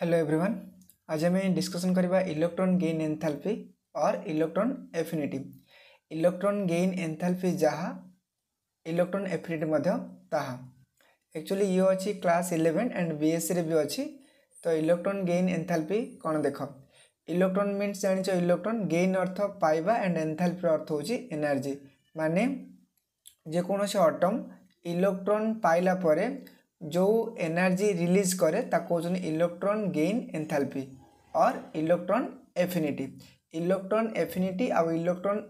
hello everyone आज आम discussion करवा इलेक्ट्रॉन गेन एंथाल्पी और electron affinity electron gain enthalpy जहाँ इलेक्ट्रॉन एफिनिटी ताहा एक्चुअली ये अच्छी class eleven and B S रे भी अच्छी तो इलेक्ट्रॉन गेन एंथाल्पी कौन देख इलेक्ट्रॉन मीन्स जान इलेक्ट्रॉन गेन अर्थ पाइबा एंड एंथाल्पी अर्थ हो एनर्जी माने जेकोसी अटम इलेक्ट्रॉन पाइला ଯେଉଁ ଏନର୍ଜି ରିଲିଜ୍ କରେ ତାକୁ ହେଉଛନ୍ତି electron gain enthalpy or electron affinity electron affinity ଆଉ ଇଲେକ୍ଟ୍ରନ୍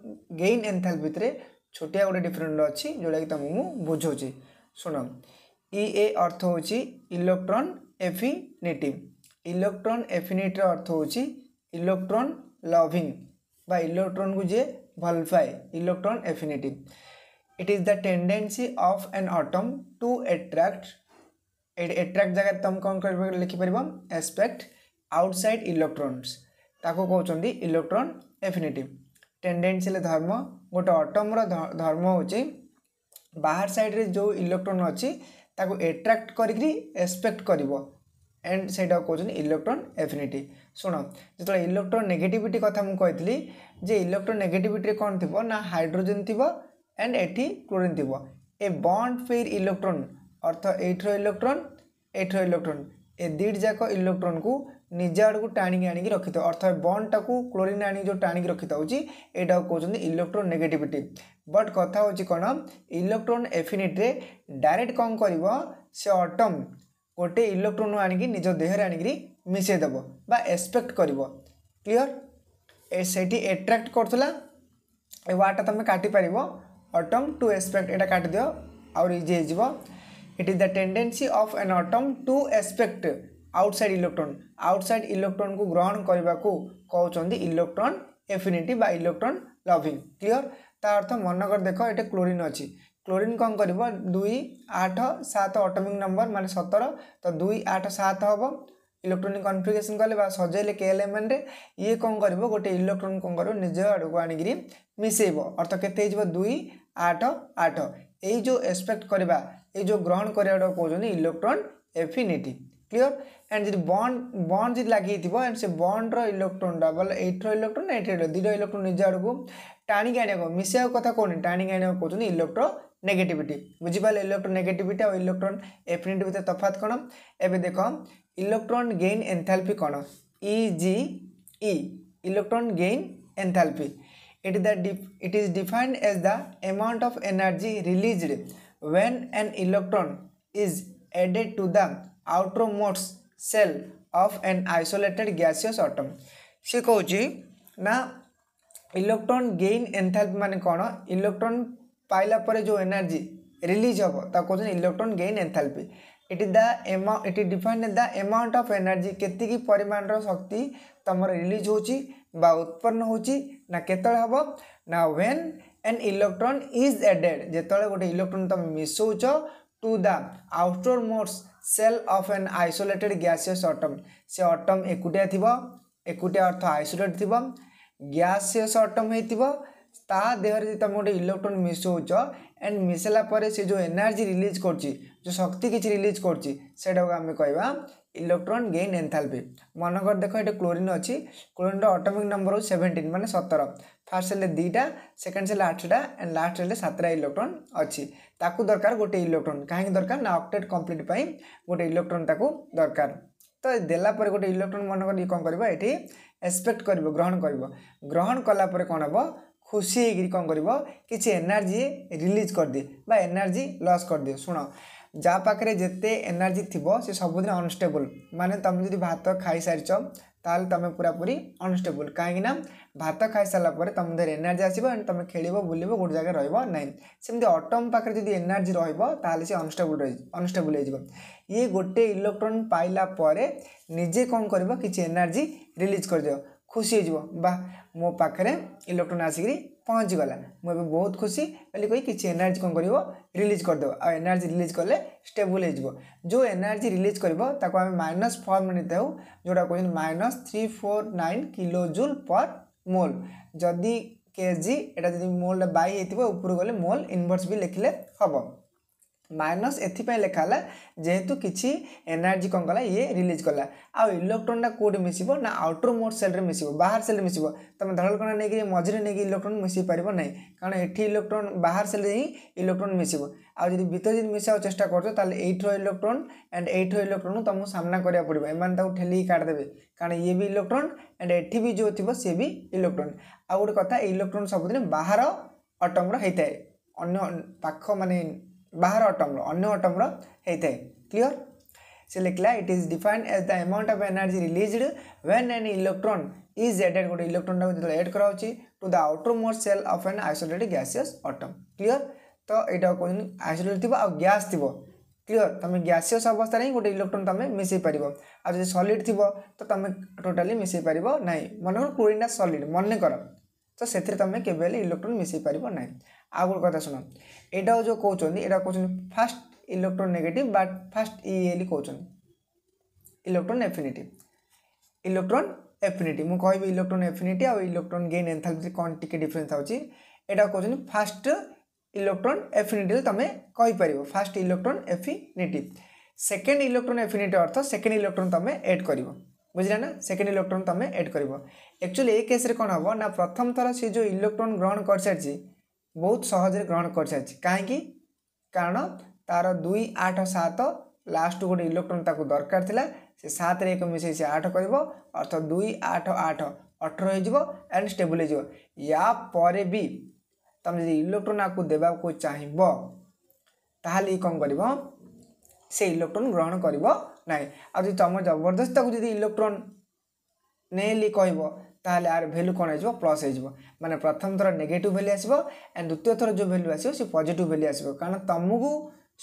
ଗେଇନ୍ ଏନ୍ଥାଲପି ଭିତରେ ଛୋଟିଆ ଗୋଟେ ଡିଫରେଣ୍ଟ ଅଛି ଯେଉଁଟାକି ତୁମକୁ ମୁଁ ବୁଝାଉଛି ଶୁଣ ଇ ଏ ଅର୍ଥ ହେଉଛି ଇଲେକ୍ଟ୍ରନ୍ ଏଫିନିଟି ଇଲେକ୍ଟ୍ରନ୍ ଏଫିନିଟିର ଅର୍ଥ ହେଉଛି ଇଲେକ୍ଟ୍ରନ୍ ଲଭିଂ বা ইলেকট্রনকু যে ভাল পায় electron affinity it is the tendency of an atom to attract attract ଜାଗାରେ ତୁମେ କ'ଣ କରିପାରିବ ଲେଖିପାରିବ ଆସ୍ପେକ୍ଟ ଆଉଟସାଇଡ୍ ଇଲେକ୍ଟ୍ରୋନ୍ସ ତାକୁ କହୁଛନ୍ତି ଇଲେକ୍ଟ୍ରୋନ୍ ଏଫିନିଟି ଟେଣ୍ଡେନ୍ସ ହେଲେ ଧର୍ମ ଗୋଟେ ଅଟମ୍ର ଧର୍ମ ହେଉଛି ବାହାର ସାଇଡ଼୍ରେ ଯେଉଁ ଇଲେକ୍ଟ୍ରୋନ୍ ଅଛି ତାକୁ ଏଟ୍ରାକ୍ଟ କରିକିରି ଏକ୍ସପେକ୍ଟ କରିବ ଆଣ୍ଡ ସେଇଟାକୁ କହୁଛନ୍ତି ଇଲେକ୍ଟ୍ରୋନ୍ ଏଫିନିଟି ଶୁଣ ଯେତେବେଳେ ଇଲେକ୍ଟ୍ରୋନ୍ ନେଗେଟିଭିଟି କଥା ମୁଁ କହିଥିଲି ଯେ ଇଲେକ୍ଟ୍ରୋନ୍ ନେଗେଟିଭିଟିରେ କ'ଣ ଥିବ ନା ହାଇଡ୍ରୋଜେନ୍ ଥିବ ଆଣ୍ଡ ଏଠି କ୍ଲୋରିନ୍ ଥିବ ଏ ବଣ୍ଡ ଫେର୍ ଇଲେକ୍ଟ୍ରୋନ୍ অর্থ এইটির ইলেকট্রন এইটির ইলেকট্রন এ দুইটি যাক ইলেকট্রনকু ନିଜ ଆଡ଼କୁ ଟାଣିକି ଆଣିକି ରଖିଥାଉ ଅର୍ଥାତ୍ ବଣ୍ଡଟାକୁ କ୍ଲୋରିନ୍ ଆଣିକି ଯେଉଁ ଟାଣିକି ରଖିଥାଉଛି ଏଇଟାକୁ କହୁଛନ୍ତି ଇଲେକ୍ଟ୍ରୋନ୍ ନେଗେଟିଭିଟି ବଟ୍ କଥା ହେଉଛି କ'ଣ ଇଲେକ୍ଟ୍ରୋନ୍ ଏଫିନିଟିରେ ଡାଇରେକ୍ଟ କ'ଣ କରିବ ସେ ଅଟମ୍ ଗୋଟେ ଇଲେକ୍ଟ୍ରୋନ୍ ଆଣିକି ନିଜ ଦେହରେ ଆଣିକିରି ମିଶାଇ ଦେବ ବା ଏକ୍ସପେକ୍ଟ କରିବ କ୍ଲିଅର୍ ଏ ସେଇଠି ଆଟ୍ରାକ୍ଟ କରୁଥିଲା ଏ ୱାର୍ଡ଼ଟା ତୁମେ କାଟିପାରିବ ଅଟମ୍ ଟୁ ଏକ୍ସପେକ୍ଟ ଏଇଟା କାଟିଦିଅ ଆହୁରି ଇଜି ହେଇଯିବ it is the tendency of an atom to aspect outside electron outside electron को ग्रहण karibaku को electron affinity by electron loving clear ता अर्थ मन कर देख ये क्लोरीन अच्छी क्लोरीन कौन कर दुई आठ सात अटोमिक नंबर मान सतर तो दुई आठ सात हम इलेक्ट्रोनिक कन्फिगरेसन कले सजेले के एल एम एन ये कौन कर गोटे इलेक्ट्रोन कौन कर निज आड़ को आणिक मिसेब अर्थ के 2 8 8 एई जो एस्पेक्ट करबा এই ଯେଉଁ ଗ୍ରହଣ କରିବାଟା କହୁଛନ୍ତି ଇଲେକ୍ଟ୍ରନ୍ ଏଫିନିଟି କ୍ଲିଅର ଆଣ୍ଡ ଯଦି ବଣ୍ଡ ବଣ୍ଡ ଯଦି ଲାଗିଥିବ ଆଣ୍ଡ ସେ ବଣ୍ଡର ଇଲେକ୍ଟ୍ରୋନଟା ବୋଲେ ଏଇଠିର ଇଲେକ୍ଟ୍ରୋନ ଏଇଠିର ଦୁଇଟା ଇଲେକ୍ଟ୍ରୋନ ନିଜ ଆଡ଼କୁ ଟାଣିକି ଆଣିବାକୁ ମିଶେଇବା କଥା କହୁନି ଟାଣିକି ଆଣିବାକୁ କହୁଛନ୍ତି ଇଲେକ୍ଟ୍ରୋ ନେଗେଟିଭିଟି ବୁଝିପାରିଲେ ଇଲେକ୍ଟ୍ରୋ ନେଗେଟିଭିଟି ଆଉ ଇଲେକ୍ଟ୍ରୋନ ଏଫିନିଟି ଭିତରେ ତଫାତ କ'ଣ ଏବେ ଦେଖ ଇଲେକ୍ଟ୍ରୋନ ଗେନ୍ ଏନ୍ଥାଲପି କ'ଣ E G E electron gain enthalpy it is the it is defined as the amount of energy released when an electron is added to the outermost shell of an isolated gaseous atom ସେ କହୁଛି ନା electron gain ଏନ୍ଥାଲ୍ପି ମାନେ କ'ଣ electron ପାଇଲା ପରେ ଯେଉଁ energy release ହେବ ତାକୁ କହୁଛନ୍ତି electron gain enthalpy it the amount it define the amount of energy କେତିକି ପରିମାଣର ଶକ୍ତି ତୁମର ରିଲିଜ୍ ହେଉଛି বা উৎপন্ন হচ্ছে না কেতবে হব না when an electron is added যেতবে গোটে ইলেকট্রন তুমি মিশৌছ to the outermost shell of an isolated gaseous atom সে অটম একুটিয়া থিব একুটিয়া অর্থ আইসোলেট থিব গ্যাসিয়স অটম হয়েছিল তা দেহরে তুমি গোটে ইলেকট্রন মিশৌছ এন্ড মিশালা পরে সে যে এনার্জি রিলিজ করছি যে শক্তি কিছু রিলিজ করছি সেটাকে আমি কহবা ইলেকট্রন গেইন এনথালপি মনেকর দেখ এটা ক্লোরিন অছি ক্লোরিনর অটমিক নম্বর হচ্ছে সেভেন্টিন মানে সতের ফার্স্ট হলে দুইটা সেকেন্ড হলে আটটা এন্ড লাস্ট হলে সাতটা ইলেকট্রন অছি তাকু দরকার গোটে ইলেকট্রন কাহিঁকি দরকার না অক্টেট কমপ্লিট পাই গোটে ইলেকট্রন তাকু দরকার ତ ଦେଲା ପରେ ଗୋଟେ ଇଲେକ୍ଟ୍ରନ୍ ମନେକରି କ'ଣ କରିବ ଏଠି ଏକ୍ସପେକ୍ଟ କରିବ ଗ୍ରହଣ କରିବ ଗ୍ରହଣ କଲା ପରେ କ'ଣ ହେବ ଖୁସି ହେଇକିରି କ'ଣ କରିବ କିଛି ଏନର୍ଜି ରିଲିଜ୍ କରିଦିଏ ବା ଏନର୍ଜି ଲସ୍ କରିଦିଏ ଶୁଣ ଯାହା ପାଖରେ ଯେତେ ଏନର୍ଜି ଥିବ ସେ ସବୁଦିନ ଅନଷ୍ଟେବୁଲ୍ ମାନେ ତୁମେ ଯଦି ଭାତ ଖାଇସାରିଛ ତାହେଲେ ତୁମେ ପୁରାପୁରି ଅନଷ୍ଟେବୁଲ୍ କାହିଁକିନା ଭାତ ଖାଇସାରିଲା ପରେ ତୁମ ଦେହରେ ଏନର୍ଜି ଆସିବ ଆଣ୍ଡ ତୁମେ ଖେଳିବ ବୁଲିବ ଗୋଟେ ଜାଗାରେ ରହିବ ନାହିଁ ସେମିତି ଅଟମ୍ ପାଖରେ ଯଦି ଏନର୍ଜି ରହିବ ତାହେଲେ ସେ ଅନଷ୍ଟେବୁଲ୍ ଅନଷ୍ଟେବୁଲ୍ ହେଇଯିବ ଇଏ ଗୋଟେ ଇଲେକ୍ଟ୍ରୋନ୍ ପାଇଲା ପରେ ନିଜେ କ'ଣ କରିବ କିଛି ଏନର୍ଜି ରିଲିଜ୍ କରିଦେବ ଖୁସି ହେଇଯିବ ବା ମୋ ପାଖରେ ଇଲେକ୍ଟ୍ରୋନ୍ ଆସିକିରି ପହଞ୍ଚିଗଲା ମୁଁ ଏବେ ବହୁତ ଖୁସି ବୋଲି କହି କିଛି ଏନର୍ଜି କ'ଣ କରିବ ରିଲିଜ୍ କରିଦେବ ଆଉ ଏନର୍ଜି ରିଲିଜ୍ କଲେ ଷ୍ଟେବୁଲ୍ ହେଇଯିବ ଯେଉଁ ଏନର୍ଜି ରିଲିଜ୍ କରିବ ତାକୁ ଆମେ ମାଇନସ୍ ଫର୍ମ ନେଇଥାଉ ଯେଉଁଟା କହୁଛନ୍ତି minus three four nine kilo joule per mole ଯଦି କେଜି ଏଇଟା ଯଦି ମୋଲ୍ଟା ବାଇ ହେଇଥିବ ଉପରକୁ ଗଲେ ମୋଲ୍ ଇନଭର୍ସ ବି ଲେଖିଲେ ହେବ মাইনস এথিপাই লেখা হল যেহেতু কিছু এনার্জি কম কলা ইয়ে রিলিজ কলা আউ ইলেকট্রনটা কোটি মিশিব না আউটর মোট সেলরে মিশিব বাহার সেলরে মিশিব তুমি ধড়কনা নেই মঝিরে নেই ইলেকট্রন মিশি পারিব না কারণ এটি ইলেকট্রন বাহার সেলরে হি ইলেকট্রন মিশিব আউ যদি ভিতরে যদি মিশাও চেষ্টা করছো তাহলে এইঠর ইলেকট্রন অ্যান্ড এইঠর ইলেকট্রন তুমি সামনা করা পড়ব এমানে তাকে ঠেলিকি কাটিদেবে কারণ ইয়ে বি ইলেকট্রন অ্যান্ড এটি বি যে থাকবে সি বি ইলেকট্রন আউ গোটে কথা ইলেকট্রন সবুদিন বাহার অটমর হয়ে থাকে অন্য পাখ মানে ବାହାର ଅଟମ୍ର ଅନ୍ୟ ଅଟମ୍ର ହେଇଥାଏ କ୍ଲିଅର୍ ସେ ଲେଖିଲା it is define as the amount of energy released when an electron is added ଗୋଟେ ଇଲେକ୍ଟ୍ରନ୍ଟାକୁ ଯେତେବେଳେ ଏଡ୍ କରାହେଉଛି to the outermost shell of an isolated gaseous atom clear ତ ଏଇଟା କହୁଛନ୍ତି ଆଇସୋଲେଟ୍ ଥିବ ଆଉ ଗ୍ୟାସ୍ ଥିବ କ୍ଲିଅର୍ ତୁମେ ଗ୍ୟାସିୟସ୍ ଅବସ୍ଥାରେ ହିଁ ଗୋଟେ ଇଲେକ୍ଟ୍ରନ୍ ତୁମେ ମିଶାଇ ପାରିବ ଆଉ ଯଦି ସଲିଡ୍ ଥିବ ତ ତୁମେ ଟୋଟାଲି ମିଶାଇ ପାରିବ ନାହିଁ ମନେକର କ୍ଲୋରିନ୍ଟା ସଲିଡ୍ ମନେକର ତ ସେଥିରେ ତୁମେ କେବେ ହେଲେ ଇଲେକ୍ଟ୍ରନ୍ ମିଶାଇ ପାରିବ ନାହିଁ আগুর কথা শোনো এটাও যে কৌচন্দি এটা কৌচন্দি first electron negative but first ইএলি কৌচন্দি ইলেকট্রন এফিনিটি ইলেকট্রন এফিনিটি মু কহবি ইলেকট্রন এফিনিটি আউ ইলেকট্রন গেইন এনথালপি কোন টিকে ডিফরেন্স আছে এটা কৌচন্দি ফার্স্ট ইলেকট্রন এফিনিটি তুমি কইপার first electron affinity second electron affinity অর্থ সেকেন্ড ইলেকট্রন তুমি এড করব বুঝলে না সেকেন্ড ইলেকট্রন তুমি এড করব একচুয়ালি এই কেস্রে কম হব না প্রথম থর সে যে ইলেকট্রন গ্রহণ করে সারিছে बहुत सहजे ग्रहण कर सारी कहीं कारण तार दुई आठ सात लास्ट गोटे इलेक्ट्रोन ताक दरकार से सात एक मिसाई आठ कर दुई आठ आठ अठर होंड स्टेबुल तुम जी इलेक्ट्रोन आपको देवाक चाहब ताल कौन कर से इलेक्ट्रोन ग्रहण करना आम जबरदस्त को जब इलेक्ट्रोन नेली कह ତାହେଲେ ଆର ଭ୍ୟାଲ୍ୟୁ କ'ଣ ହେଇଯିବ ପ୍ଲସ୍ ହେଇଯିବ ମାନେ ପ୍ରଥମ ଥର ନେଗେଟିଭ୍ ଭ୍ୟାଲ୍ୟୁ ଆସିବ ଆଣ୍ଡ ଦ୍ୱିତୀୟ ଥର ଯେଉଁ ଭ୍ୟାଲ୍ୟୁ ଆସିବ ସେ ପଜିଟିଭ୍ ଭ୍ୟାଲ୍ୟୁ ଆସିବ କାରଣ ତୁମକୁ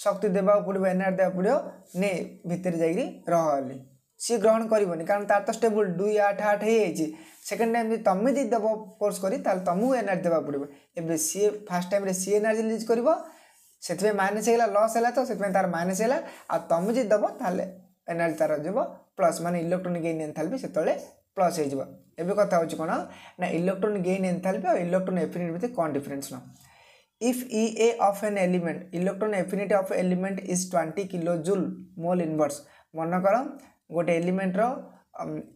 ଶକ୍ତି ଦେବାକୁ ପଡ଼ିବ ଏନର୍ଜି ଦେବାକୁ ପଡ଼ିବ ନେ ଭିତରେ ଯାଇକି ରହ ବୋଲି ସିଏ ଗ୍ରହଣ କରିବନି କାରଣ ତାର ତ ଷ୍ଟେବୁଲ୍ ଦୁଇ ଆଠ ଆଠ ହେଇଯାଇଛି ସେକେଣ୍ଡ ଟାଇମ୍ ଯଦି ତୁମେ ଯଦି ଦେବ କୋର୍ସ କରି ତାହେଲେ ତୁମକୁ ଏନର୍ଜି ଦେବାକୁ ପଡ଼ିବ ଏବେ ସିଏ ଫାର୍ଷ୍ଟ ଟାଇମ୍ରେ ସିଏ ଏନର୍ଜି ରିଲିଜ୍ କରିବ ସେଥିପାଇଁ ମାଇନସ୍ ହେଇଗଲା ଲସ୍ ହେଲା ତ ସେଥିପାଇଁ ତାର ମାଇନସ୍ ହେଲା ଆଉ ତୁମେ ଯଦି ଦେବ ତାହେଲେ ଏନର୍ଜି ତାର ଯିବ ପ୍ଲସ୍ ମାନେ ଇଲେକ୍ଟ୍ରୋନିକ୍ ଇଞ୍ଜିନିୟର୍ ଥାଲେ ବି ସେତେବେଳେ ପ୍ଲସ୍ ହେଇଯିବ ଏବେ କଥା ହେଉଛି କ'ଣ ନା ଇଲେକ୍ଟ୍ରୋନ୍ ଗେନ୍ ଏନ୍ଥାଲ୍ପି ଆଉ ଇଲେକ୍ଟ୍ରୋନ୍ ଏଫିନିଟି ଭିତରେ କ'ଣ ଡିଫରେନ୍ସ ନା if ea of an element electron affinity of element is 20 kilojoule mole inverse মনে কর গোটে এলিমেন্টর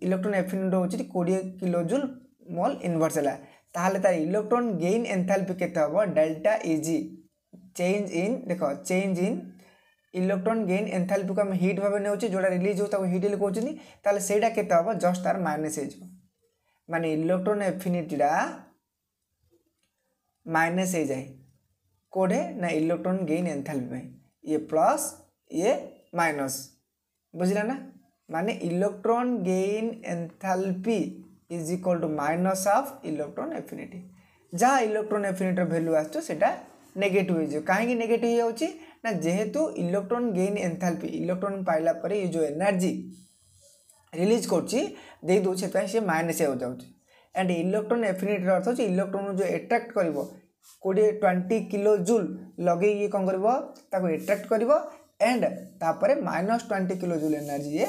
ইলেকট্রোন এফিনিটি হচ্ছে কোড়িয়ে কিলোজুল মোল ইনভর্স ହେଲା ତାହେଲେ তার ইলেকট্রোন ଗେନ୍ ଏନ୍ଥାଲ୍ପି କେତେ ହେବ ଡେଲ୍ଟା ଇଜି চেঞ্জ ଇନ୍ ଦେଖ change in electron gain enthalpy को आम हिट भाव में जोड़ा रिलीज होता है हिट हेल्ली कहते हैं जस्ट तार माइनस हो मान इलेक्ट्रोन एफिनिटा माइनस हो जाए कौटे ना इलेक्ट्रोन गेन एंथाल्पी ये प्लस ये माइनस बुझला ना माने electron gain enthalpy is equal to minus of electron affinity जहाँ इलेक्ट्रोन एफिनिटर भैल्यू आसा सेटा नेगेटिव हो कहीं नेगेट हो ना जेहेतु इलेक्ट्रोन गेन एनथालपी इलेक्ट्रोन पाला ये जो एनर्जी रिलीज कर दूसरे से माइनस एंड इलेक्ट्रोन एफिनिट अर्थ हो इलेक्ट्रोन जो एट्राक्ट कर कोड़े ट्वेंटी किलो जूल लगे ये कौन करट्राक्ट कर एंड तापर minus twenty kilo joule energy ये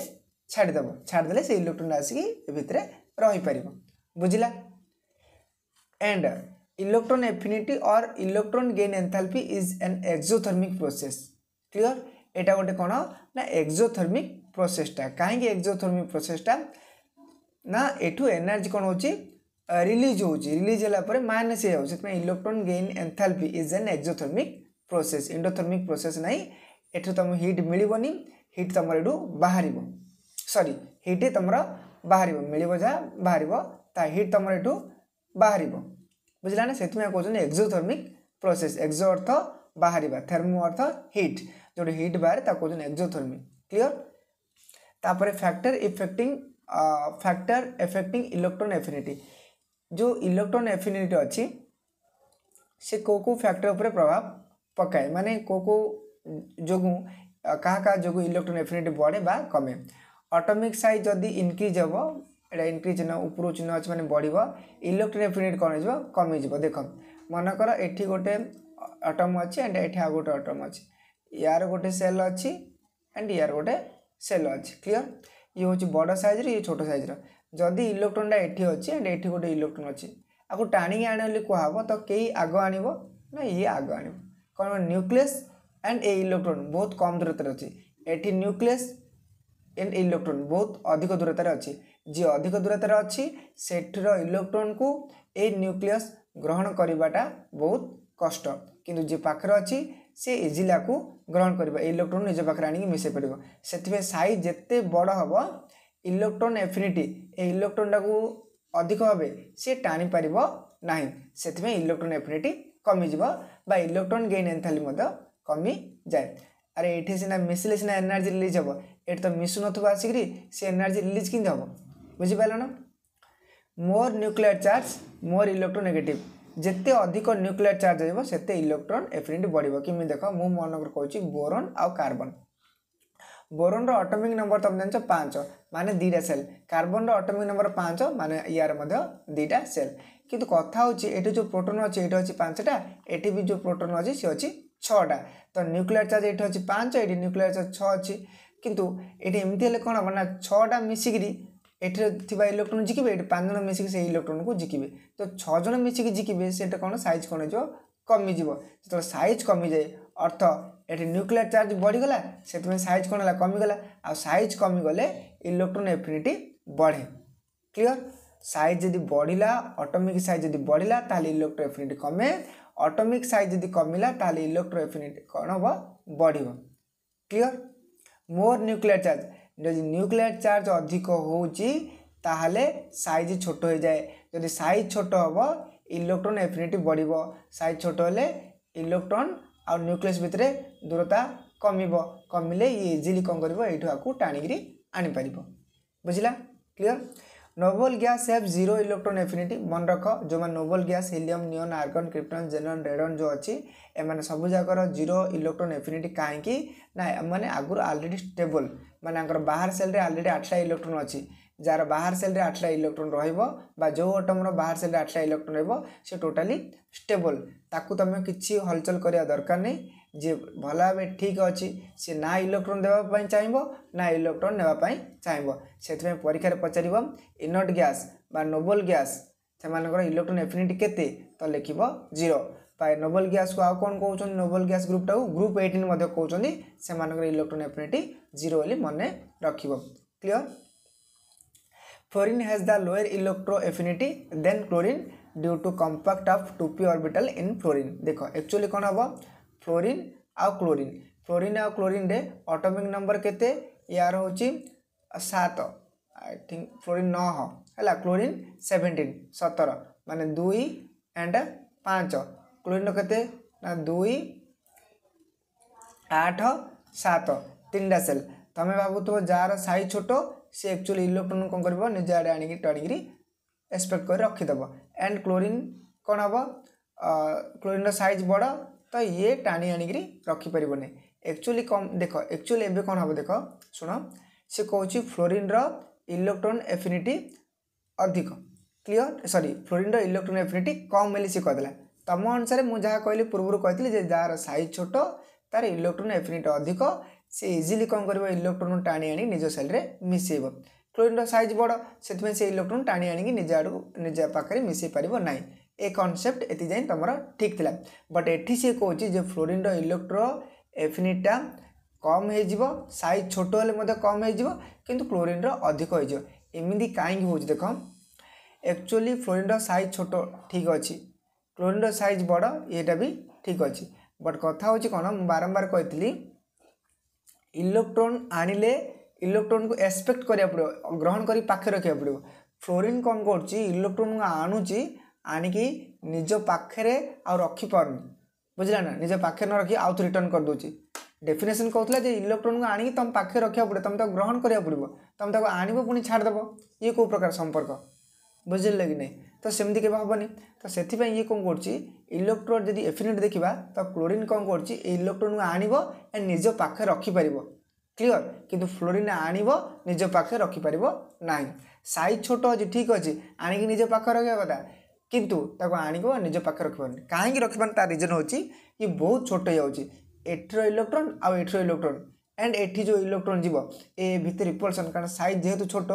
छाड़देव छाड़दे से इलेक्ट्रोन आसिक रहीपर बुझला एंड इलेक्ट्रॉन एफिनिटी और electron gain enthalpy is an exothermic process clear এটা গোটে কোণ না এক্সোথর্মিক প্রোসেসটা কাহিঁকি এক্সোথর্মিক প্রোসেসটা না এঠু এনার্জি কোণ হচ্ছে রিলিজ হচ্ছে রিলিজ হলা পরে মাইনাস হয়ে যাচ্ছে সেই electron gain enthalpy is an exothermic process endothermic process নাই এঠু তোমার হিট মিলবনি হিট তোমার এটু বাহারিব সরি হিট তোমার বাহারিব মিলব যা বাহারিব তা হিট তোমার এটু বাহারিব बुझला ना से कौन एक्जोथर्मिक प्रोसेस एक्जो अर्थ ବାହାରିବା ଥର୍ମୋ ଅର୍ଥ ହିଟ୍ ଯେଉଁଠି ହିଟ୍ ବାହାରେ ତାକୁ କହୁଛନ୍ତି ଏକ୍ଜୋଥର୍ମି କ୍ଲିଅର ତାପରେ factor affecting factor affecting electron affinity ଯେଉଁ ଇଲେକ୍ଟ୍ରୋନ୍ ଏଫିନିଟି ଅଛି ସେ କେଉଁ କେଉଁ ଫ୍ୟାକ୍ଟର ଉପରେ ପ୍ରଭାବ ପକାଏ ମାନେ କେଉଁ କେଉଁ ଯୋଗୁଁ କାହା କାହା ଯୋଗୁଁ ଇଲେକ୍ଟ୍ରୋନ୍ ଏଫିନିଟି ବଢ଼େ ବା କମେ ଅଟୋମିକ୍ ସାଇଜ୍ ଯଦି ଇନକ୍ରିଜ୍ ହେବ ଏଇଟା ଇନକ୍ରିଜ୍ ଚିହ୍ନ ଉପରକୁ ଚିହ୍ନ ଅଛି ମାନେ ବଢ଼ିବ ଇଲେକ୍ଟ୍ରୋନେଫିନିଟ୍ କ'ଣ ହେଇଯିବ କମିଯିବ ଦେଖ ମନେକର ଏଠି ଗୋଟେ ଅଟମ୍ ଅଛି ଆଣ୍ଡ ଏଠି ଆଉ ଗୋଟେ ଅଟମ୍ ଅଛି ୟାର ଗୋଟେ ସେଲ୍ ଅଛି ଆଣ୍ଡ ୟାର ଗୋଟେ ସେଲ୍ ଅଛି କ୍ଲିଅର୍ ଇଏ ହେଉଛି ବଡ଼ ସାଇଜ୍ର ଇଏ ଛୋଟ ସାଇଜ୍ର ଯଦି ଇଲେକ୍ଟ୍ରୋନ୍ଟା ଏଠି ଅଛି ଆଣ୍ଡ ଏଠି ଗୋଟେ ଇଲେକ୍ଟ୍ରୋନ୍ ଅଛି ଆକୁ ଟାଣିକି ଆଣ ବୋଲି କୁହାହବ ତ କେହି ଆଗ ଆଣିବ ନା ଇଏ ଆଗ ଆଣିବ କ'ଣ ନ୍ୟୁକ୍ଲିୟସ୍ ଆଣ୍ଡ ଏ ଇଲେକ୍ଟ୍ରୋନ୍ ବହୁତ କମ୍ ଦୂରତାରେ ଅଛି ଏଠି ନ୍ୟୁକ୍ଲିୟସ୍ ଆଣ୍ଡ ଇଲେକ୍ଟ୍ରୋନ୍ ବହୁତ ଅଧିକ ଦୂରତାରେ ଅଛି ଯିଏ ଅଧିକ ଦୂରତାରେ ଅଛି ସେଠିର ଇଲେକ୍ଟ୍ରନକୁ ଏ ନ୍ୟୁକ୍ଲିୟସ୍ ଗ୍ରହଣ କରିବାଟା ବହୁତ କଷ୍ଟ କିନ୍ତୁ ଯିଏ ପାଖରେ ଅଛି ସେ ଇଜିଲି ଆକୁ ଗ୍ରହଣ କରିବ ଏ ଇଲେକ୍ଟ୍ରନ୍ ନିଜ ପାଖରେ ଆଣିକି ମିଶାଇ ପାରିବ ସେଥିପାଇଁ ସାଇଜ୍ ଯେତେ ବଡ଼ ହେବ ଇଲେକ୍ଟ୍ରନ୍ ଏଫିନିଟି ଏ ଇଲେକ୍ଟ୍ରନ୍ଟାକୁ ଅଧିକ ଭାବେ ସେ ଟାଣିପାରିବ ନାହିଁ ସେଥିପାଇଁ ଇଲେକ୍ଟ୍ରନ୍ ଏଫିନିଟି କମିଯିବ ବା ଇଲେକ୍ଟ୍ରନ୍ ଗେନ୍ ଏନ୍ଥାଲି ମଧ୍ୟ କମିଯାଏ ଆରେ ଏଠି ସିନା ମିଶିଲେ ସିନା ଏନର୍ଜି ରିଲିଜ୍ ହେବ ଏଠି ତ ମିଶୁନଥିବ ଆସିକିରି ସେ ଏନର୍ଜି ରିଲିଜ୍ କେମିତି ହେବ বুঝিপার না more nuclear charge more electronegative যেতে অধিক নিউক্লিয়ার চার্জ হব সেতে ইলেকট্রন এফিনিটি বড় কেমি দেখ মু মনকর কৌছি বোরন আউ কার্বন ବୋରୋନର ଅଟୋମିକ୍ ନମ୍ବର ତୁମେ ଜାଣିଛ ପାଞ୍ଚ ମାନେ ଦୁଇଟା ସେଲ୍ କାର୍ବନର ଅଟୋମିକ୍ ନମ୍ବର ପାଞ୍ଚ ମାନେ ୟାର ମଧ୍ୟ ଦୁଇଟା ସେଲ୍ କିନ୍ତୁ କଥା ହେଉଛି ଏଠି ଯେଉଁ ପ୍ରୋଟୋନ୍ ଅଛି ଏଠି ଅଛି ପାଞ୍ଚଟା ଏଠି ବି ଯେଉଁ ପ୍ରୋଟୋନ୍ ଅଛି ସେ ଅଛି ଛଅଟା ତ ନ୍ୟୁକ୍ଲିୟର ଚାର୍ଜ ଏଠି ଅଛି ପାଞ୍ଚ ଏଠି ନ୍ୟୁକ୍ଲିୟର ଚାର୍ଜ ଛଅ ଅଛି କିନ୍ତୁ ଏଠି ଏମିତି ହେଲେ କ'ଣ ହେବ ନା ଛଅଟା ମିଶିକିରି ଏଠାରେ ଥିବା ଇଲେକ୍ଟ୍ରୋନ୍ ଜିକିବେ ଏଠି ପାଞ୍ଚ ଜଣ ମିଶିକି ସେଇ ଇଲେକ୍ଟ୍ରୋନ୍କୁ ଜିକିବେ ତ ଛଅ ଜଣ ମିଶିକି ଜିକିବେ ସେଇଟା କ'ଣ ସାଇଜ୍ କ'ଣ ହେଇଯିବ କମିଯିବ ଯେତେବେଳେ ସାଇଜ୍ କମିଯାଏ ଅର୍ଥ ଏଠି ନ୍ୟୁକ୍ଲିୟର ଚାର୍ଜ ବଢ଼ିଗଲା ସେଥିପାଇଁ ସାଇଜ୍ କ'ଣ ହେଲା କମିଗଲା ଆଉ ସାଇଜ୍ କମିଗଲେ ଇଲେକ୍ଟ୍ରୋନ୍ ଏଫିନିଟି ବଢ଼େ କ୍ଲିଅର ସାଇଜ୍ ଯଦି ବଢ଼ିଲା ଅଟୋମିକ୍ ସାଇଜ୍ ଯଦି ବଢ଼ିଲା ତାହେଲେ ଇଲେକ୍ଟ୍ରୋ ଏଫିନିଟି କମେ ଅଟୋମିକ୍ ସାଇଜ୍ ଯଦି କମିଲା ତାହେଲେ ଇଲେକ୍ଟ୍ରୋ ଏଫିନିଟି କ'ଣ ହେବ ବଢ଼ିବ କ୍ଲିଅର ମୋର୍ ନ୍ୟୁକ୍ଲିୟର ଚାର୍ଜ যদি নিউক্লিয়ার চার্জ ଅଧିକ ହେଉଛି ତାହେଲେ ସାଇଜ୍ ଛୋଟ ହୋଇଯାଏ ଯଦି ସାଇଜ୍ ଛୋଟ ହେବ ଇଲେକ୍ଟ୍ରନ୍ ଏଫିନିଟି ବଢ଼ିବ ସାଇଜ୍ ଛୋଟ ହେଲେ ଇଲେକ୍ଟ୍ରନ୍ ଆଉ ନ୍ୟୁକ୍ଲିୟସ୍ ଭିତରେ ଦୂରତା କମିବ କମିଲେ ଇଏ ଇଜିଲି କ'ଣ କରିବ ଏଇଠୁ ଆକୁ ଟାଣିକିରି ଆଣିପାରିବ ବୁଝିଲା clear noble gas have zero electron affinity मन रख जो मैंने noble gas helium neon argon krypton xenon radon जो अच्छी एम सबूक जीरो इलेक्ट्रॉन एफिनिटी कहीं ना मैंने आगुरी अलरेडी स्टेबल मानकर बाहर सेल अलरेडी आठटा इलेक्ट्रोन अच्छी যার বাহার সেলরে আটটা ইলেকট্রন রহব বা যে অটমর বাহার সেলরে আটটা ইলেকট্রন রহব সে টোটালি স্টেবল তাকে তুমি কিছু হলচল করা দরকার নেই ଯିଏ ଭଲ ଭାବେ ଠିକ୍ ଅଛି ସେ ନା ଇଲେକ୍ଟ୍ରୋନ୍ ଦେବା ପାଇଁ ଚାହିଁବ ନା ଇଲେକ୍ଟ୍ରୋନ୍ ନେବା ପାଇଁ ଚାହିଁବ ସେଥିପାଇଁ ପରୀକ୍ଷାରେ ପଚାରିବ ଇନଟ୍ ଗ୍ୟାସ୍ ବା ନୋବଲ୍ ଗ୍ୟାସ୍ ସେମାନଙ୍କର ଇଲେକ୍ଟ୍ରୋନ୍ ଏଫିନିଟି କେତେ ତ ଲେଖିବ ଜିରୋ ବା ନୋବଲ୍ ଗ୍ୟାସ୍କୁ ଆଉ କ'ଣ କହୁଛନ୍ତି ନୋବଲ୍ ଗ୍ୟାସ୍ ଗ୍ରୁପ୍ଟାକୁ ଗ୍ରୁପ୍ ଏଇଟିନ୍ ମଧ୍ୟ କହୁଛନ୍ତି ସେମାନଙ୍କର ଇଲେକ୍ଟ୍ରୋନ୍ ଏଫିନିଟି ଜିରୋ ବୋଲି ମନେ ରଖିବ clear fluorine has the lower electro affinity than chlorine due to compact of 2p orbital in fluorine देखो एक्चुअली कौन हम फ्लोरीन आउ क्लोरीन फ्लोरीन आउ क्लोरीन रे ऑटोमिक नंबर केते यार हो सात आई थिंक फ्लोरीन नौ है क्लोरीन सेवेन्टीन सतर मान दुई एंड पाँच क्लोरीन के दुई आठ सात तीन टा सेल तुम्हें भावुव तो जार साइज छोटो सी एक्चुअली इलेक्ट्रोन कौन कर निजे आड़े एक्सपेक्ट कर रखीदेव एंड क्लोरीन कौन हम क्लोरीन रईज बड़ तो ये टाणी आणिक रखिपर एक्चुअली कम देख एक्चुअली एवं कौन हम देख शुण सी कौच फ्लोरीन रलेक्ट्रोन एफिनिटी अधिक clear sorry fluorine electron affinity कम बोली सी कहला तुम अनुसार मुझे जहाँ कहली पूर्व कही जार सैज छोट तार इलेक्ट्रोन एफिनिटी अधिक से इजिली कौन कर इलेक्ट्रोन टाणी आनी निज सेल मिसेब क्लोरीन रईज बड़ से इलेक्ट्रोन टाणी आणिक निज आड़ निज पाखे मिसे पार ना ଏ କନସେପ୍ଟ ଏତିକି ଯାଇ ତୁମର ଠିକ୍ ଥିଲା ବଟ୍ ଏଠି ସିଏ କହୁଛି ଯେ ଫ୍ଲୋରିନ୍ର ଇଲେକ୍ଟ୍ରୋ ଏଫିନିଟ୍ଟା କମ୍ ହେଇଯିବ ସାଇଜ୍ ଛୋଟ ହେଲେ ମଧ୍ୟ କମ୍ ହେଇଯିବ କିନ୍ତୁ କ୍ଲୋରିନ୍ର ଅଧିକ ହେଇଯିବ ଏମିତି କାହିଁକି ହେଉଛି ଦେଖ ଆକ୍ଚୁଆଲି ଫ୍ଲୋରିନ୍ର ସାଇଜ୍ ଛୋଟ ଠିକ୍ ଅଛି କ୍ଲୋରିନ୍ର ସାଇଜ୍ ବଡ଼ ଏଇଟା ବି ଠିକ୍ ଅଛି ବଟ୍ କଥା ହେଉଛି କ'ଣ ମୁଁ ବାରମ୍ବାର କହିଥିଲି ଇଲେକ୍ଟ୍ରୋନ୍ ଆଣିଲେ ଇଲେକ୍ଟ୍ରୋନ୍କୁ ଏକ୍ସପେକ୍ଟ କରିବାକୁ ପଡ଼ିବ ଗ୍ରହଣ କରି ପାଖରେ ରଖିବାକୁ ପଡ଼ିବ ଫ୍ଲୋରିନ୍ କ'ଣ କରୁଛି ଇଲେକ୍ଟ୍ରୋନ୍କୁ ଆଣୁଛି ଆଣିକି ନିଜ ପାଖରେ ଆଉ ରଖିପାରୁନି ବୁଝିଲା ନା ନିଜ ପାଖରେ ନ ରଖି ଆଉ ଥରେ ରିଟର୍ଣ୍ଣ କରିଦେଉଛି ଡେଫିନେସନ୍ କହୁଥିଲା ଯେ ଇଲେକ୍ଟ୍ରୋନ୍କୁ ଆଣିକି ତୁମ ପାଖରେ ରଖିବାକୁ ପଡ଼ିବ ତୁମେ ତାକୁ ଗ୍ରହଣ କରିବାକୁ ପଡ଼ିବ ତୁମେ ତାକୁ ଆଣିବ ପୁଣି ଛାଡ଼ିଦେବ ଇଏ କେଉଁ ପ୍ରକାର ସମ୍ପର୍କ ବୁଝିଲେ କି ନାହିଁ ତ ସେମିତି କେବେ ହେବନି ତ ସେଥିପାଇଁ ଇଏ କ'ଣ କରୁଛି ଇଲେକ୍ଟ୍ରୋନ୍ ଯଦି ଏଫିନେଟ୍ ଦେଖିବା ତ କ୍ଲୋରିନ୍ କ'ଣ କରୁଛି ଏ ଇଲେକ୍ଟ୍ରୋନ୍କୁ ଆଣିବ ଏ ନିଜ ପାଖରେ ରଖିପାରିବ କ୍ଲିଅର୍ କିନ୍ତୁ ଫ୍ଲୋରିନ୍ ଆଣିବ ନିଜ ପାଖରେ ରଖିପାରିବ ନାହିଁ ସାଇଜ୍ ଛୋଟ ଅଛି ଠିକ୍ ଅଛି ଆଣିକି ନିଜ ପାଖରେ ରଖିବା କଥା किंतु आज पाखे रखी कहीं रखें तार रिजन हो बहुत छोट जा इलेक्ट्रोन आउ आठ इलेक्ट्रोन एंड एटी जो इलेक्ट्रोन जीव ए भितर रिपल्सन कारण सैज जेहतु छोट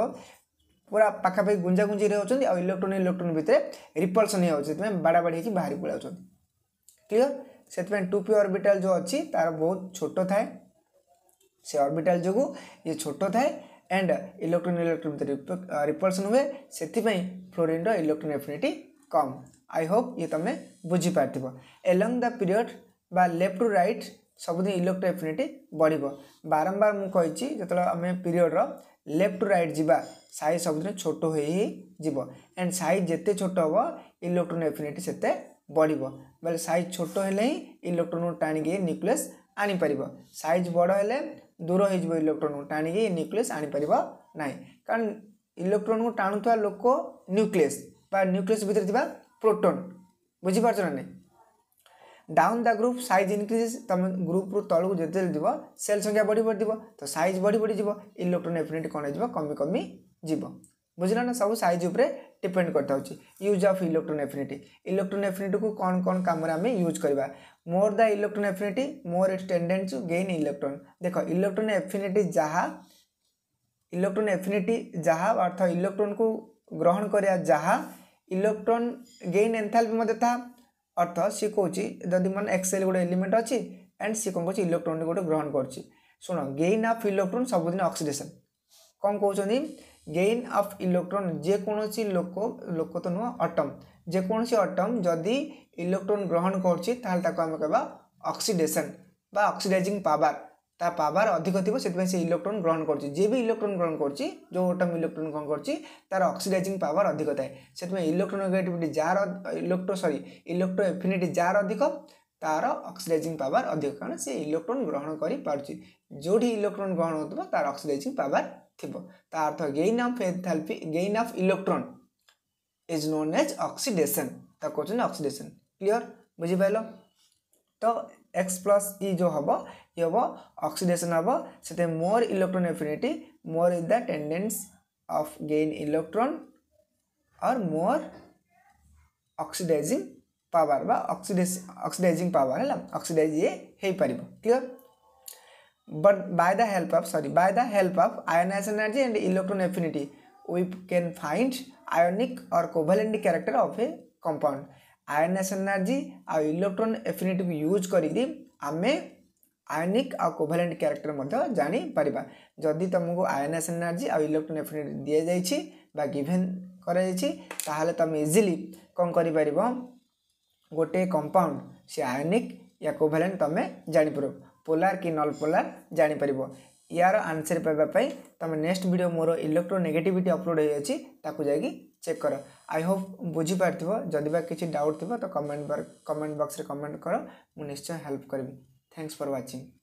पूरा पाखापाखी गुंजा गुंजी अच्छा इलेक्ट्रोन इलेक्ट्रोन भितर रिपल्सन होती बाड़ा होगी बाहरी पड़ा क्लीयर से टू पी अर्बिटाल जो अच्छी तार बहुत छोट थाए से अर्बिटाल जो ये छोट थाए एंड इलेक्ट्रोन इलेक्ट्रोन भर रिपल्सन हुए से फ्लोरीन रिलेक्ट्रोन एफिनिटी कम आई होप ये तुम बुझीपार एलंग द पीरियड बा लेफ्ट टू रईट ସବୁଦିନ ଇଲେକ୍ଟ୍ରୋଆଫିନିଟି ବଢ଼ିବ ବାରମ୍ବାର ମୁଁ କହିଛି ଯେତେବେଳେ ଆମେ ପିରିୟଡ଼ର ଲେଫ୍ଟ ଟୁ ରାଇଟ୍ ଯିବା ସାଇଜ୍ ସବୁଦିନ ଛୋଟ ହୋଇ ହୋଇ ଯିବ ଆଣ୍ଡ ସାଇଜ୍ ଯେତେ ଛୋଟ ହେବ ଇଲେକ୍ଟ୍ରୋନ୍ ଏଫିନିଟି ସେତେ ବଢ଼ିବ ବୋଲେ ସାଇଜ୍ ଛୋଟ ହେଲେ ହିଁ ଇଲେକ୍ଟ୍ରୋନ୍ ଟାଣିକି ନ୍ୟୁକ୍ଲିୟସ୍ ଆଣିପାରିବ ସାଇଜ୍ ବଡ଼ ହେଲେ ଦୂର ହୋଇଯିବ ଇଲେକ୍ଟ୍ରୋନ୍ ଟାଣିକି ନ୍ୟୁକ୍ଲିୟସ୍ ଆଣିପାରିବ ନାହିଁ କାରଣ ଇଲେକ୍ଟ୍ରୋନ୍କୁ ଟାଣୁଥିବା ଲୋକ ନ୍ୟୁକ୍ଲିୟସ୍ বা নিউক্লিয়াস ভিতরে ଥିବା ପ୍ରୋଟନ୍ ବୁଝିପାରୁଛ ନା ନାହିଁ down the group size increases ତୁମେ ଗ୍ରୁପ୍ରୁ ତଳକୁ ଯେତେ ଯିବ ସେଲ୍ ସଂଖ୍ୟା ବଢ଼ି ବଢ଼ିଯିବ ତ ସାଇଜ୍ ବଢ଼ି ବଢ଼ିଯିବ ଇଲେକ୍ଟ୍ରୋନ୍ ଏଫିନିଟି କ'ଣ ହେଇଯିବ କମି କମି ଯିବ ବୁଝିଲ ନା ସବୁ ସାଇଜ୍ ଉପରେ ଡିପେଣ୍ଡ କରିଥାଉଛି use of electron affinity electron ଏଫିନିଟିକୁ କ'ଣ କ'ଣ କାମରେ ଆମେ ୟୁଜ୍ କରିବା ମୋର ଦ electron affinity more its tendency to gain electron ଦେଖ ଇଲେକ୍ଟ୍ରୋନ୍ ଏଫିନିଟି ଯାହା ଇଲେକ୍ଟ୍ରୋନ୍ ଏଫିନିଟି ଯାହା ଅର୍ଥ ଇଲେକ୍ଟ୍ରୋନ୍କୁ ଗ୍ରହଣ କରିବା ଯାହା ଇଲେକ୍ଟ୍ରନ୍ ଗେଇନ୍ ଏନ୍ଥାଲପି ମଧ୍ୟ ତାହା ଅର୍ଥ ସିଏ କହୁଛି ଯଦି ମାନେ ଏକ୍ସେଲ୍ ଗୋଟେ ଏଲିମେଣ୍ଟ ଅଛି ଆଣ୍ଡ ସିଏ କ'ଣ କହୁଛି ଇଲେକ୍ଟ୍ରନ୍ ଗୋଟେ ଗ୍ରହଣ କରୁଛି ଶୁଣ ଗେଇନ୍ ଅଫ୍ ଇଲେକ୍ଟ୍ରନ୍ ସବୁଦିନ ଅକ୍ସିଡେସନ୍ କ'ଣ କହୁଛନ୍ତି ଗେଇନ୍ ଅଫ୍ ଇଲେକ୍ଟ୍ରନ୍ ଯେକୌଣସି ଲୋକ ଲୋକ ତ ନୁହଁ ଅଟମ୍ ଯେକୌଣସି ଅଟମ୍ ଯଦି ଇଲେକ୍ଟ୍ରନ୍ ଗ୍ରହଣ କରୁଛି ତାହେଲେ ତାକୁ ଆମେ କହିବା ଅକ୍ସିଡେସନ୍ ବା ଅକ୍ସିଡାଇଜିଂ ପାୱାର ତା ପାୱାର ଅଧିକ ଥିବ ସେଥିପାଇଁ ସେ ଇଲେକ୍ଟ୍ରୋନ୍ ଗ୍ରହଣ କରୁଛି ଯିଏ ବି ଇଲେକ୍ଟ୍ରୋନ୍ ଗ୍ରହଣ କରୁଛି ଯେଉଁ ଅଟମ୍ ଇଲେକ୍ଟ୍ରୋନ୍ ଗ୍ରହଣ କରୁଛି ତା'ର ଅକ୍ସିଡାଇଜିଂ ପାୱାର ଅଧିକ ଥାଏ ସେଥିପାଇଁ ଇଲେକ୍ଟ୍ରୋନେଗେଟିଭିଟି ଯାହାର ଇଲେକ୍ଟ୍ରୋ ସରି ଇଲେକ୍ଟ୍ରୋ ଏଫିନିଟି ଯାହାର ଅଧିକ ତା'ର ଅକ୍ସିଡାଇଜିଂ ପାୱାର ଅଧିକ କାରଣ ସେ ଇଲେକ୍ଟ୍ରୋନ୍ ଗ୍ରହଣ କରିପାରୁଛି ଯେଉଁଠି ଇଲେକ୍ଟ୍ରୋନ୍ ଗ୍ରହଣ ହେଉଥିବ ତା'ର ଅକ୍ସିଡାଇଜିଂ ପାୱାର ଥିବ ତା ଅର୍ଥ gain of enthalpy gain of electron is known as oxidation ତାକୁ କହୁଛନ୍ତି ଅକ୍ସିଡେସନ୍ କ୍ଲିଅର୍ ବୁଝିପାରିଲ ତ एक्स प्लस इ जो हम ये हम अक्सीडेसन हम से more electron affinity more is the tendency of gain electron और मोर अक्सीडाइजिंग पावर बा अक्सीडाइजिंग पावर है अक्सीडाइज ये हो पार clear but by the help of sorry by the help of ionise energy and electron affinity we can find ionic or covalent character of a compound ionise energy ଆଉ electron ଏଫିନିଟିକୁ use କରିକି ଆମେ Ioniq ଆଉ କୋଭାଲେଣ୍ଟ character ମଧ୍ୟ ଜାଣିପାରିବା ଯଦି ତୁମକୁ ଆୟନାସ୍ energy ଆଉ ଇଲେକ୍ଟ୍ରୋନ୍ ଏଫିନିଟି ଦିଆଯାଇଛି ବା ଗିଭେନ୍ କରାଯାଇଛି ତାହେଲେ ତୁମେ ଇଜିଲି କ'ଣ କରିପାରିବ ଗୋଟେ କମ୍ପାଉଣ୍ଡ ସେ ଆୟନିକ୍ ୟା କୋଭାଲେଣ୍ଟ ତୁମେ ଜାଣିପାରିବ ପୋଲାର କି ନଲ୍ ପୋଲାର ଜାଣିପାରିବ यार आंसर पाइबापी तुम नेक्स्ट भिड मोर इलेक्ट्रोनेगेटिविटी अपलोड होती जाकि चेक कर आई होप बुझीपार जदि किसी डाउट थी तो कमेंट कमेंट बक्स कमेंट कर मुझे निश्चय हेल्प करी थैंक्स फॉर वाचिंग